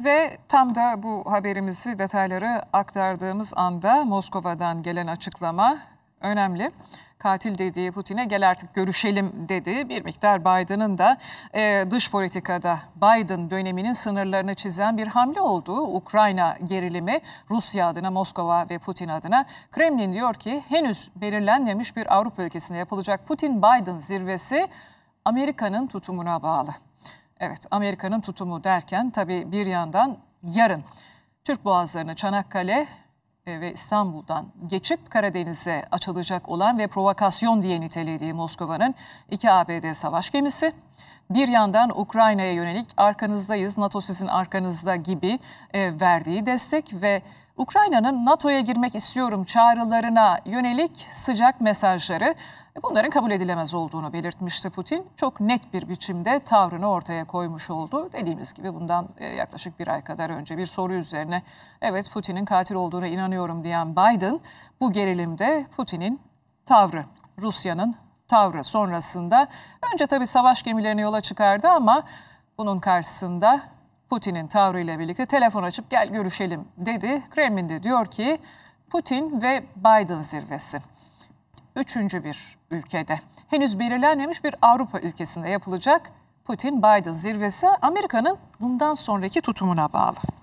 Ve tam da bu haberimizi detayları aktardığımız anda Moskova'dan gelen açıklama önemli. Katil dediği Putin'e gel artık görüşelim dedi. Bir miktar Biden'ın da e, dış politikada Biden döneminin sınırlarını çizen bir hamle olduğu Ukrayna gerilimi Rusya adına Moskova ve Putin adına Kremlin diyor ki henüz belirlenmemiş bir Avrupa ülkesinde yapılacak Putin-Biden zirvesi Amerika'nın tutumuna bağlı. Evet Amerika'nın tutumu derken tabii bir yandan yarın Türk Boğazları'nı Çanakkale e, ve İstanbul'dan geçip Karadeniz'e açılacak olan ve provokasyon diye nitelediği Moskova'nın iki ABD savaş gemisi bir yandan Ukrayna'ya yönelik arkanızdayız, NATO sizin arkanızda gibi e, verdiği destek ve Ukrayna'nın NATO'ya girmek istiyorum çağrılarına yönelik sıcak mesajları bunların kabul edilemez olduğunu belirtmişti Putin. Çok net bir biçimde tavrını ortaya koymuş oldu. Dediğimiz gibi bundan e, yaklaşık bir ay kadar önce bir soru üzerine evet Putin'in katil olduğuna inanıyorum diyen Biden bu gerilimde Putin'in tavrı, Rusya'nın tavrı sonrasında önce tabii savaş gemilerini yola çıkardı ama bunun karşısında Putin'in tavrıyla birlikte telefon açıp gel görüşelim dedi. Kremlin de diyor ki Putin ve Biden zirvesi. Üçüncü bir ülkede. Henüz belirlenmemiş bir Avrupa ülkesinde yapılacak Putin-Biden zirvesi Amerika'nın bundan sonraki tutumuna bağlı.